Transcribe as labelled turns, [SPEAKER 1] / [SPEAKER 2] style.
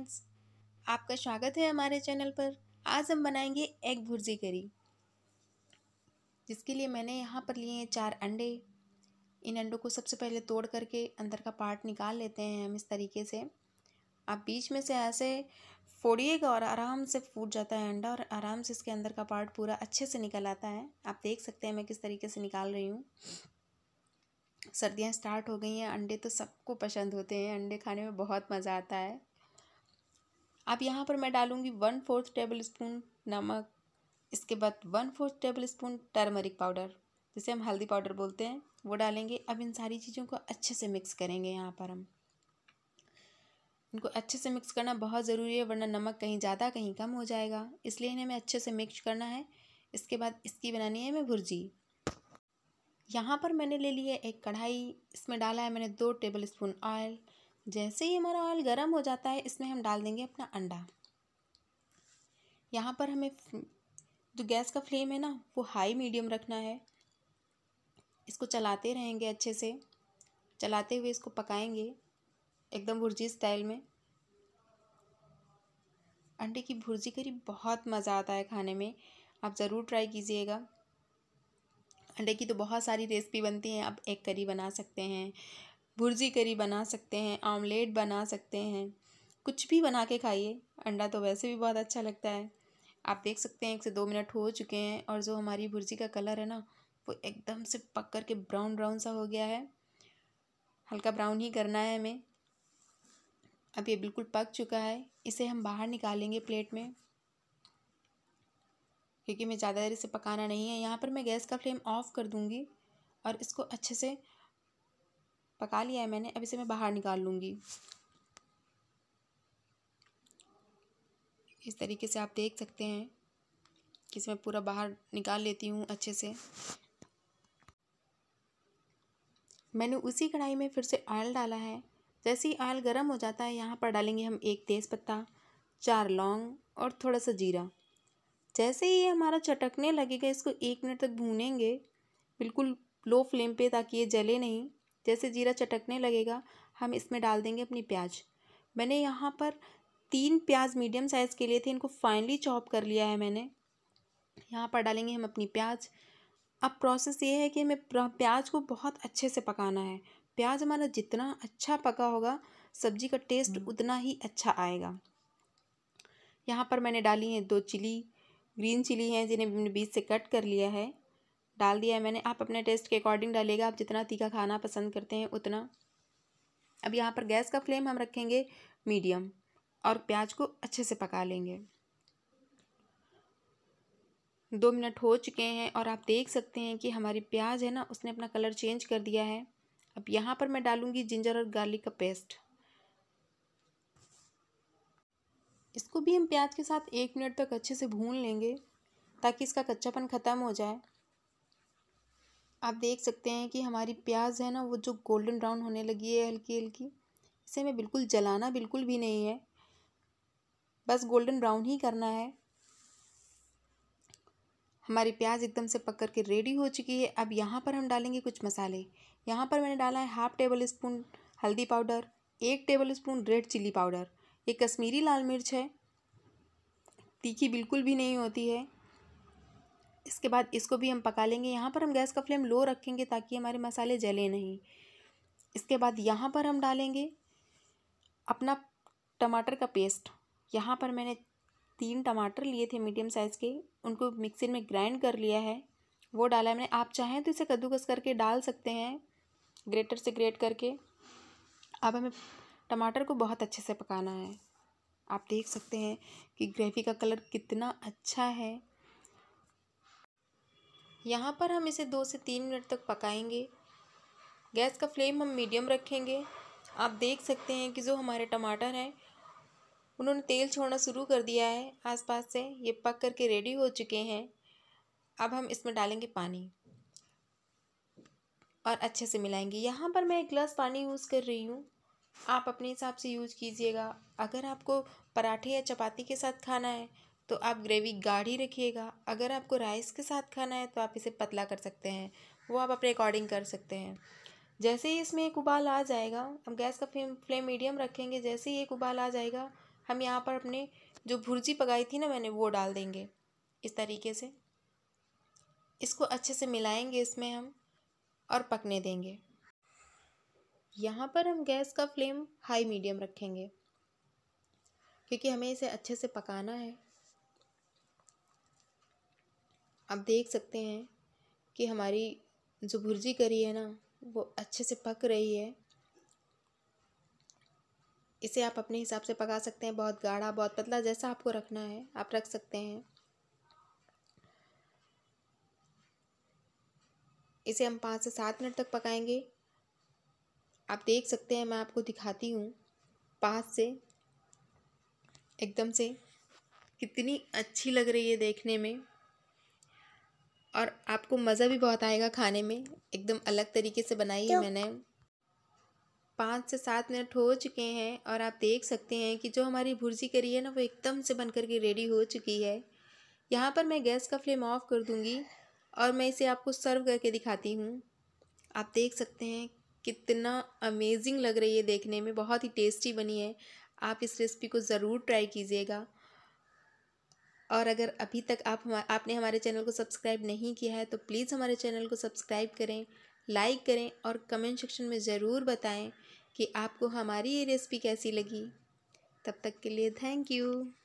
[SPEAKER 1] Friends आपका स्वागत है हमारे चैनल पर आज हम बनाएंगे एग भुर्जी करी जिसके लिए मैंने यहाँ पर लिए हैं चार अंडे इन अंडों को सबसे पहले तोड़ करके अंदर का पार्ट निकाल लेते हैं हम इस तरीके से आप बीच में से ऐसे फोड़िएगा और आराम से फूट जाता है अंडा और आराम से इसके अंदर का पार्ट पूरा अच्छे से निकल आता है आप देख सकते हैं मैं किस तरीके से निकाल रही हूँ सर्दियाँ स्टार्ट हो गई हैं अंडे तो सबको पसंद होते हैं अंडे खाने में बहुत मज़ा आता है अब यहाँ पर मैं डालूँगी वन फोर्थ टेबल स्पून नमक इसके बाद one fourth tablespoon turmeric powder जिसे हम हल्दी पाउडर बोलते हैं वो डालेंगे अब इन सारी चीज़ों को अच्छे से मिक्स करेंगे यहाँ पर हम इनको अच्छे से मिक्स करना बहुत ज़रूरी है वरना नमक कहीं ज़्यादा कहीं कम हो जाएगा इसलिए इन्हें हमें अच्छे से मिक्स करना है इसके बाद इसकी बनानी है हमें भुर्जी यहाँ पर मैंने ले ली है एक कढ़ाई इसमें डाला है मैंने दो टेबल स्पून ऑयल जैसे ही हमारा ऑयल गर्म हो जाता है इसमें हम डाल देंगे अपना अंडा यहाँ पर हमें जो गैस का फ्लेम है ना वो हाई मीडियम रखना है इसको चलाते रहेंगे अच्छे से चलाते हुए इसको पकाएंगे एकदम भुर्जी स्टाइल में अंडे की भुर्जी करी बहुत मज़ा आता है खाने में आप ज़रूर ट्राई कीजिएगा अंडे की तो बहुत सारी रेसिपी बनती हैं आप एक करी बना सकते हैं भुर्जी करी बना सकते हैं ऑमलेट बना सकते हैं कुछ भी बना के खाइए अंडा तो वैसे भी बहुत अच्छा लगता है आप देख सकते हैं एक से दो मिनट हो चुके हैं और जो हमारी भुर्जी का कलर है ना वो एकदम से पक कर के ब्राउन ब्राउन सा हो गया है हल्का ब्राउन ही करना है हमें अब ये बिल्कुल पक चुका है इसे हम बाहर निकालेंगे प्लेट में क्योंकि मैं ज़्यादा देर इसे पकाना नहीं है यहाँ पर मैं गैस का फ्लेम ऑफ़ कर दूँगी और इसको अच्छे से पका लिया है मैंने अब इसे मैं बाहर निकाल लूँगी इस तरीके से आप देख सकते हैं कि इसे मैं पूरा बाहर निकाल लेती हूँ अच्छे से मैंने उसी कढ़ाई में फिर से ऑयल डाला है जैसे ही ऑयल गर्म हो जाता है यहाँ पर डालेंगे हम एक तेज़पत्ता चार लौंग और थोड़ा सा जीरा जैसे ही हमारा चटकने लगेगा इसको एक मिनट तक भूनेंगे बिल्कुल लो फ्लेम पे ताकि ये जले नहीं जैसे जीरा चटकने लगेगा हम इसमें डाल देंगे अपनी प्याज मैंने यहाँ पर तीन प्याज मीडियम साइज़ के लिए थे इनको फाइनली चॉप कर लिया है मैंने यहाँ पर डालेंगे हम अपनी प्याज अब प्रोसेस ये है कि हमें प्याज को बहुत अच्छे से पकाना है प्याज हमारा जितना अच्छा पका होगा सब्जी का टेस्ट हम्म। उतना ही अच्छा आएगा यहाँ पर मैंने डाली हैं दो चिली ग्रीन चिली हैं जिन्हें मैंने बीच से कट कर लिया है डाल दिया है मैंने आप अपने टेस्ट के अकॉर्डिंग डालिएगा आप जितना तीखा खाना पसंद करते हैं उतना अब यहाँ पर गैस का फ्लेम हम रखेंगे मीडियम और प्याज को अच्छे से पका लेंगे दो मिनट हो चुके हैं और आप देख सकते हैं कि हमारी प्याज है ना उसने अपना कलर चेंज कर दिया है अब यहाँ पर मैं डालूँगी जिंजर और गार्लिक का पेस्ट इसको भी हम प्याज के साथ एक मिनट तक अच्छे से भून लेंगे ताकि इसका कच्चापन ख़त्म हो जाए आप देख सकते हैं कि हमारी प्याज है ना वो जो गोल्डन ब्राउन होने लगी है हल्की हल्की इसे हमें बिल्कुल जलाना बिल्कुल भी नहीं है बस गोल्डन ब्राउन ही करना है हमारी प्याज एकदम से पक कर के रेडी हो चुकी है अब यहाँ पर हम डालेंगे कुछ मसाले यहाँ पर मैंने डाला है हाफ़ टेबल स्पून हल्दी पाउडर एक tablespoon red chilli powder ये कश्मीरी लाल मिर्च है तीखी बिल्कुल भी नहीं होती है इसके बाद इसको भी हम पका लेंगे यहाँ पर हम गैस का फ्लेम लो रखेंगे ताकि हमारे मसाले जले नहीं इसके बाद यहाँ पर हम डालेंगे अपना टमाटर का पेस्ट यहाँ पर मैंने तीन टमाटर लिए थे मीडियम साइज़ के उनको मिक्सर में ग्राइंड कर लिया है वो डाला है मैंने आप चाहें तो इसे कद्दूकस करके डाल सकते हैं ग्रेटर से ग्रेट करके अब हमें टमाटर को बहुत अच्छे से पकाना है आप देख सकते हैं कि ग्रेवी का कलर कितना अच्छा है यहाँ पर हम इसे दो से तीन मिनट तक पकाएंगे गैस का फ्लेम हम मीडियम रखेंगे आप देख सकते हैं कि जो हमारे टमाटर हैं उन्होंने तेल छोड़ना शुरू कर दिया है आसपास से ये पक कर के रेडी हो चुके हैं अब हम इसमें डालेंगे पानी और अच्छे से मिलाएंगे यहाँ पर मैं एक गिलास पानी यूज़ कर रही हूँ आप अपने हिसाब से यूज कीजिएगा अगर आपको पराठे या चपाती के साथ खाना है तो आप ग्रेवी गाढ़ी रखिएगा अगर आपको राइस के साथ खाना है तो आप इसे पतला कर सकते हैं वो आप अपने अकॉर्डिंग कर सकते हैं जैसे ही इसमें एक उबाल आ जाएगा हम गैस का फ्लेम फ्लेम मीडियम रखेंगे जैसे ही एक उबाल आ जाएगा हम यहाँ पर अपने जो भुर्जी पकाई थी ना मैंने वो डाल देंगे इस तरीके से इसको अच्छे से मिलाएंगे इसमें हम और पकने देंगे यहाँ पर हम गैस का फ्लेम हाई मीडियम रखेंगे क्योंकि हमें इसे अच्छे से पकाना है आप देख सकते हैं कि हमारी जो भुर्जी करी है ना वो अच्छे से पक रही है इसे आप अपने हिसाब से पका सकते हैं बहुत गाढ़ा बहुत पतला जैसा आपको रखना है आप रख सकते हैं इसे हम पाँच से सात मिनट तक पकाएंगे आप देख सकते हैं मैं आपको दिखाती हूँ पाँच से एकदम से कितनी अच्छी लग रही है देखने में और आपको मज़ा भी बहुत आएगा खाने में एकदम अलग तरीके से बनाई है मैंने पाँच से सात मिनट हो चुके हैं और आप देख सकते हैं कि जो हमारी भुर्जी करी है ना वो एकदम से बन करके रेडी हो चुकी है यहाँ पर मैं गैस का फ्लेम ऑफ कर दूँगी और मैं इसे आपको सर्व करके दिखाती हूँ आप देख सकते हैं कितना अमेजिंग लग रही है देखने में बहुत ही टेस्टी बनी है आप इस रेसिपी को ज़रूर ट्राई कीजिएगा और अगर अभी तक आप हम आपने हमारे चैनल को सब्सक्राइब नहीं किया है तो प्लीज़ हमारे चैनल को सब्सक्राइब करें लाइक करें और कमेंट सेक्शन में ज़रूर बताएं कि आपको हमारी ये रेसिपी कैसी लगी तब तक के लिए थैंक यू